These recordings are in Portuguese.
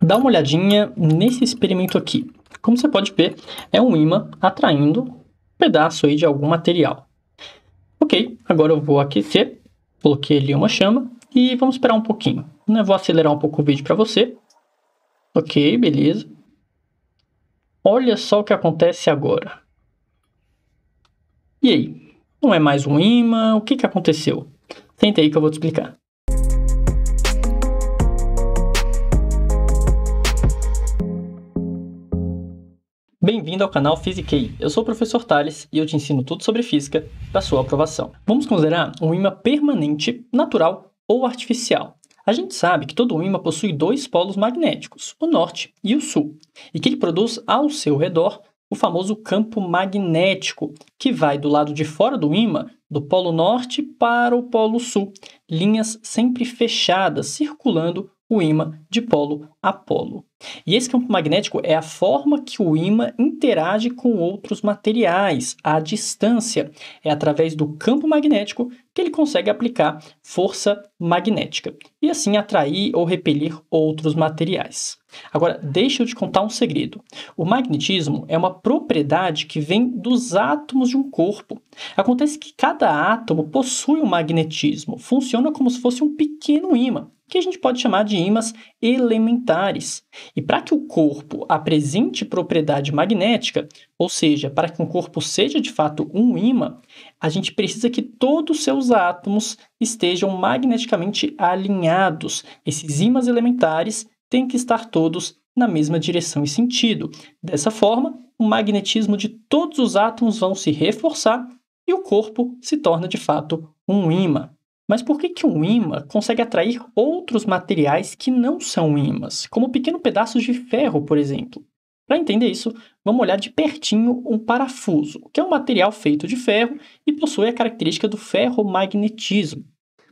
Dá uma olhadinha nesse experimento aqui. Como você pode ver, é um imã atraindo um pedaço aí de algum material. Ok, agora eu vou aquecer, coloquei ali uma chama e vamos esperar um pouquinho. Né? Vou acelerar um pouco o vídeo para você. Ok, beleza. Olha só o que acontece agora. E aí? Não é mais um imã? O que, que aconteceu? Senta aí que eu vou te explicar. Bem-vindo ao canal Fisiquei. Eu sou o professor Thales e eu te ensino tudo sobre física para sua aprovação. Vamos considerar um ímã permanente, natural ou artificial. A gente sabe que todo ímã possui dois polos magnéticos, o norte e o sul, e que ele produz ao seu redor o famoso campo magnético, que vai do lado de fora do ímã, do polo norte para o polo sul, linhas sempre fechadas circulando o ímã dipolo a polo. E esse campo magnético é a forma que o ímã interage com outros materiais à distância. É através do campo magnético que ele consegue aplicar força magnética e assim atrair ou repelir outros materiais. Agora, deixa eu te contar um segredo. O magnetismo é uma propriedade que vem dos átomos de um corpo. Acontece que cada átomo possui um magnetismo, funciona como se fosse um pequeno ímã que a gente pode chamar de ímãs elementares. E para que o corpo apresente propriedade magnética, ou seja, para que um corpo seja de fato um ímã, a gente precisa que todos os seus átomos estejam magneticamente alinhados. Esses ímãs elementares têm que estar todos na mesma direção e sentido. Dessa forma, o magnetismo de todos os átomos vão se reforçar e o corpo se torna de fato um ímã. Mas por que, que um imã consegue atrair outros materiais que não são ímãs, como pequenos pedaços de ferro, por exemplo? Para entender isso, vamos olhar de pertinho um parafuso, que é um material feito de ferro e possui a característica do ferromagnetismo.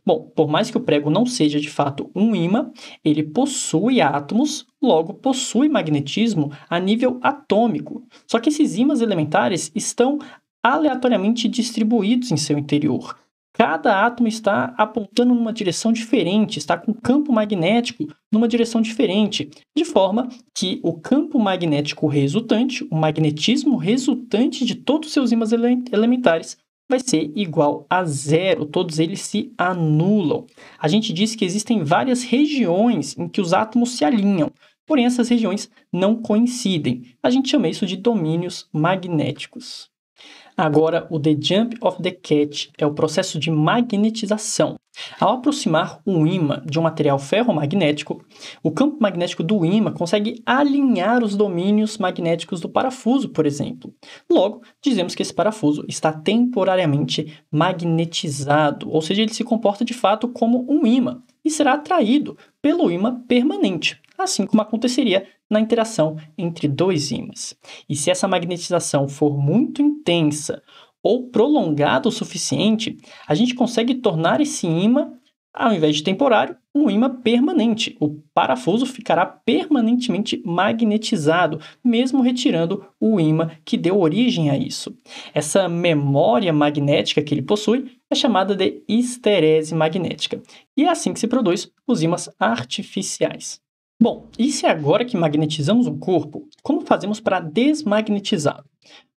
Bom, por mais que o prego não seja de fato um ímã, ele possui átomos, logo possui magnetismo a nível atômico. Só que esses ímãs elementares estão aleatoriamente distribuídos em seu interior, Cada átomo está apontando numa direção diferente, está com o campo magnético numa direção diferente, de forma que o campo magnético resultante, o magnetismo resultante de todos os seus ímãs ele elementares, vai ser igual a zero, todos eles se anulam. A gente diz que existem várias regiões em que os átomos se alinham, porém essas regiões não coincidem. A gente chama isso de domínios magnéticos. Agora, o The Jump of the Cat é o processo de magnetização. Ao aproximar um ímã de um material ferromagnético, o campo magnético do ímã consegue alinhar os domínios magnéticos do parafuso, por exemplo. Logo, dizemos que esse parafuso está temporariamente magnetizado, ou seja, ele se comporta de fato como um ímã e será atraído pelo ímã permanente, assim como aconteceria na interação entre dois ímãs. E se essa magnetização for muito intensa ou prolongada o suficiente, a gente consegue tornar esse ímã, ao invés de temporário, um ímã permanente. O parafuso ficará permanentemente magnetizado, mesmo retirando o ímã que deu origem a isso. Essa memória magnética que ele possui é chamada de esterese magnética, e é assim que se produz os ímãs artificiais. Bom, e se agora que magnetizamos um corpo, como fazemos para desmagnetizá-lo?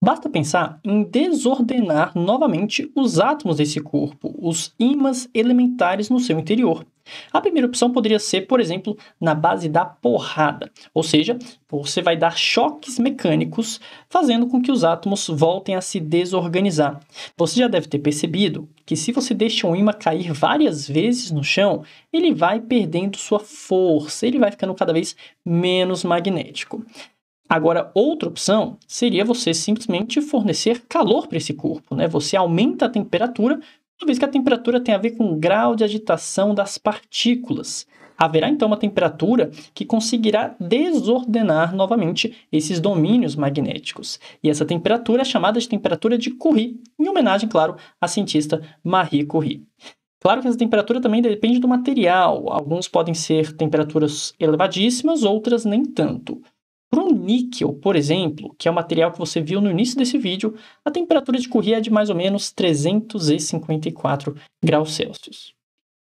Basta pensar em desordenar novamente os átomos desse corpo, os ímãs elementares no seu interior. A primeira opção poderia ser, por exemplo, na base da porrada, ou seja, você vai dar choques mecânicos, fazendo com que os átomos voltem a se desorganizar. Você já deve ter percebido que se você deixa um ímã cair várias vezes no chão, ele vai perdendo sua força, ele vai ficando cada vez menos magnético. Agora, outra opção seria você simplesmente fornecer calor para esse corpo, né? Você aumenta a temperatura toda vez que a temperatura tem a ver com o grau de agitação das partículas. Haverá então uma temperatura que conseguirá desordenar novamente esses domínios magnéticos. E essa temperatura é chamada de temperatura de Curie, em homenagem, claro, à cientista Marie Curie. Claro que essa temperatura também depende do material. Alguns podem ser temperaturas elevadíssimas, outras nem tanto. Para o níquel, por exemplo, que é o material que você viu no início desse vídeo, a temperatura de correr é de mais ou menos 354 graus Celsius.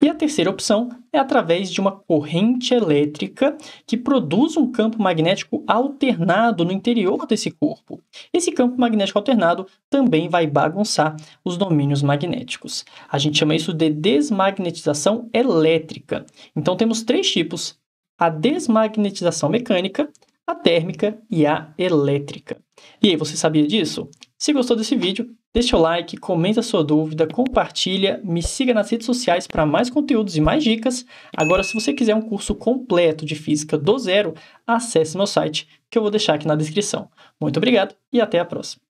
E a terceira opção é através de uma corrente elétrica que produz um campo magnético alternado no interior desse corpo. Esse campo magnético alternado também vai bagunçar os domínios magnéticos. A gente chama isso de desmagnetização elétrica. Então temos três tipos: a desmagnetização mecânica, a térmica e a elétrica. E aí, você sabia disso? Se gostou desse vídeo, deixa o like, comenta sua dúvida, compartilha, me siga nas redes sociais para mais conteúdos e mais dicas. Agora, se você quiser um curso completo de física do zero, acesse meu site que eu vou deixar aqui na descrição. Muito obrigado e até a próxima.